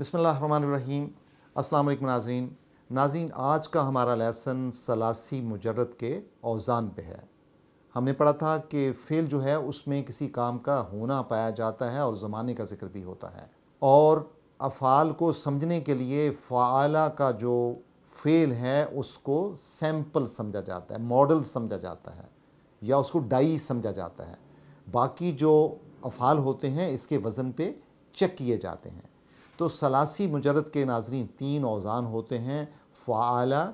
बसमीम अल्लाम नाजीन नाजीन आज का हमारा लेसन सलासी मुजरद के अवज़ान पे है हमने पढ़ा था कि फ़ेल जो है उसमें किसी काम का होना पाया जाता है और ज़माने का जिक्र भी होता है और अफ़ाल को समझने के लिए फ़ाला का जो फ़ेल है उसको सैम्पल समझा जाता है मॉडल समझा जाता है या उसको डाई समझा जाता है बाकी जो अफ़ाल होते हैं इसके वज़न पे चेक किए जाते हैं तो सलासी मुजरद के नाजरीन तीन औज़ान होते हैं फ़ाला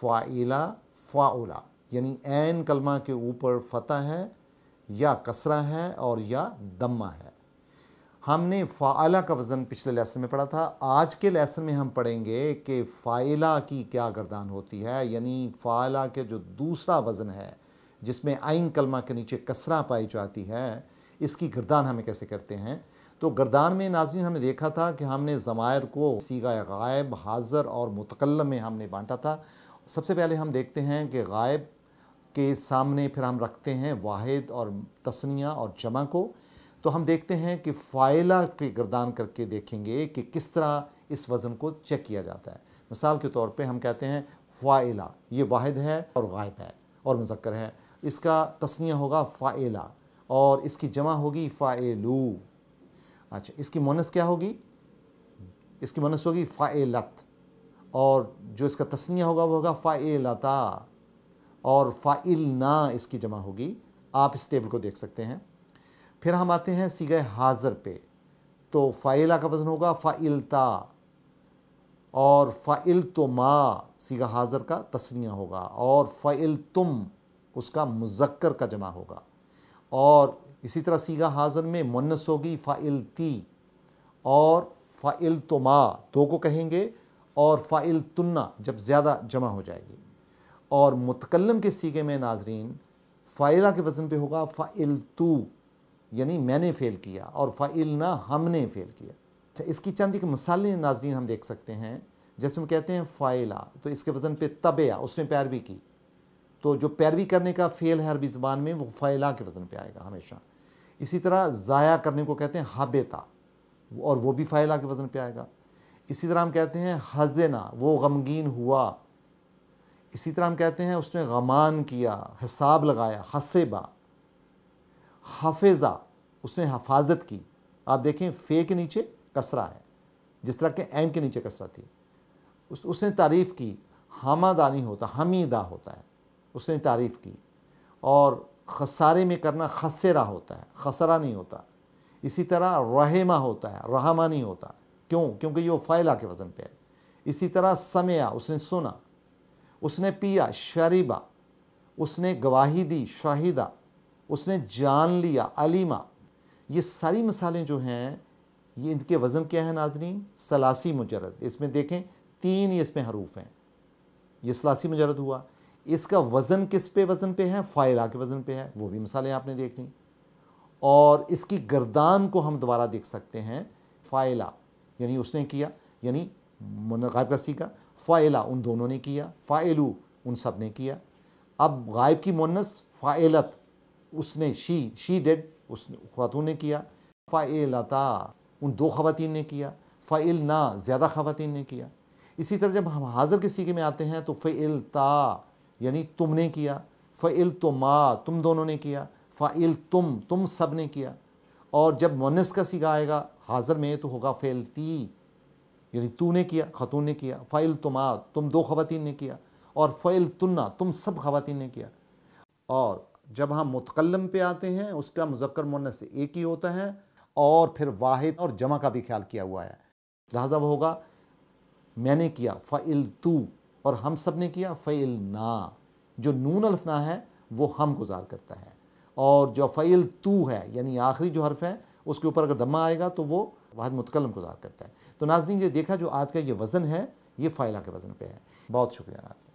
फ़ाइला फ़ाउला यानी एन कलमा के ऊपर फ़तह है या कसरा है और या दम्मा है हमने फ़ाला का वज़न पिछले लेसन में पढ़ा था आज के लेसन में हम पढ़ेंगे कि फ़ाइला की क्या गर्दान होती है यानी फ़ाला के जो दूसरा वज़न है जिसमें आइन कलमा के नीचे कसरा पाई जाती है इसकी गर्दान हमें कैसे करते हैं तो गर्दान में नाजरीन हमने देखा था कि हमने ज़मायर को सीगा गायब हाज़र और मुतकलम में हमने बांटा था सबसे पहले हम देखते हैं कि गायब के सामने फिर हम रखते हैं वाहिद और तसनिया और जमा को तो हम देखते हैं कि फ़ाइला पे गर्दान करके देखेंगे कि किस तरह इस वज़न को चेक किया जाता है मिसाल के तौर पे हम कहते हैं फ़ाइला ये वाहिद है और गायब है और मुजक्र है इसका तस्निया होगा फ़ाइला और इसकी जमा होगी फ़ाइलू अच्छा इसकी मोनस क्या होगी इसकी मोनस होगी लत और जो इसका तस्निया होगा वो होगा लता और फ़ाइल ना इसकी जमा होगी आप इस टेबल को देख सकते हैं फिर हम आते हैं सीगे हाज़र पे तो फ़ाइला का वज़न होगा फ़ाइलता और फ़ाइल तो माँ सीगा हाज़र का तस्निया होगा और फ़ाइल तुम उसका मुजक्कर का जमा होगा और इसी तरह सीगा हाजन में मुन्नस होगी फ़ाइल ती और फ़ाइल तो माँ दो को कहेंगे और फ़ाइल तुन्ना जब ज़्यादा जमा हो जाएगी और मुतकलम के सीगे में नाजरीन फ़ाइला के वज़न पे होगा फ़ाइल तू यानी मैंने फ़ेल किया और फ़ाइल ना हमने फ़ेल किया अच्छा इसकी चंद एक मसाले नाजरीन हम देख सकते हैं जैसे हम कहते हैं फ़ाइला तो इसके वज़न पे तबेया उसने पैरवी की तो जो पैरवी करने का फ़ेल है अरबी ज़बान में वो फ़ैला के वज़न पे आएगा हमेशा इसी तरह ज़ाया करने को कहते हैं हाबेता और वो भी फ़ैला के वज़न पे आएगा इसी तरह हम कहते हैं हजेना वो गमगीन हुआ इसी तरह हम कहते हैं उसने गमान किया हिसाब लगाया हसेबा हाफेज़ा उसने हफाजत की आप देखें फ़े के नीचे कसरा है जिस तरह के एन के नीचे कसरा थी उस उसने तारीफ़ की हमादानी होता हमीदा होता है उसने तारीफ़ की और खसारे में करना खसरा होता है खसरा नहीं होता इसी तरह रहमा होता है रहमा नहीं होता क्यों क्योंकि ये फाइला के वज़न पे है इसी तरह समया उसने सुना उसने पिया शरीबा उसने गवाही दी शाहिदा उसने जान लिया अलीमा ये सारी मिसालें जो हैं ये इनके वज़न क्या है नाजरीन सलासी मुजरद इसमें देखें तीन ही इसमें हरूफ हैं ये सलासी मुजरद हुआ इसका वज़न किस पे वज़न पे है फ़ाइला के वज़न पे है वो भी मिसालें आपने देख ली और इसकी गर्दान को हम दोबारा देख सकते हैं फ़ाइला यानी उसने किया यानी गायब का सीखा फ़ाइला उन दोनों ने किया फ़ाइलू उन सब ने किया अब गायब की मुन्नस फ़ाइलत उसने शी शी डेड उस खातून ने किया फ़ाइलता उन दो खातन ने किया फ़ाइल ना ज़्यादा खातन ने किया इसी तरह जब हम हाजिर के सीखे में आते हैं तो फ़ाइलता यानी तुमने किया फ़िल तो माँ तुम दोनों ने किया फ़ाइल तुम तुम सब ने किया और जब मुनस का सीखा आएगा हाजिर में तो होगा फ़ैल ती यानी तू ने किया खतून ने किया फ़ाइल तो माँ तुम दो खवतिन ने किया और फ़ैल तुन्ना तुम सब खवतिन ने किया और जब हम मुतकलम पे आते हैं उसका मुजक्र मुनस एक ही होता है और फिर वाहिद और जमा का भी ख्याल किया हुआ है लिहाजा वह होगा मैंने किया फ़ाइल तू और हम सब ने किया फ़ैल ना जो नून अल्फना है वो हम गुजार करता है और जो फ़ैल तू है यानी आखिरी जो हर्फ है उसके ऊपर अगर दमा आएगा तो वो वाहद मुतकलम गुजार करता है तो नाजरीन ये देखा जो आज का ये वज़न है ये फ़ाइला के वज़न पर है बहुत शुक्रिया नाजरी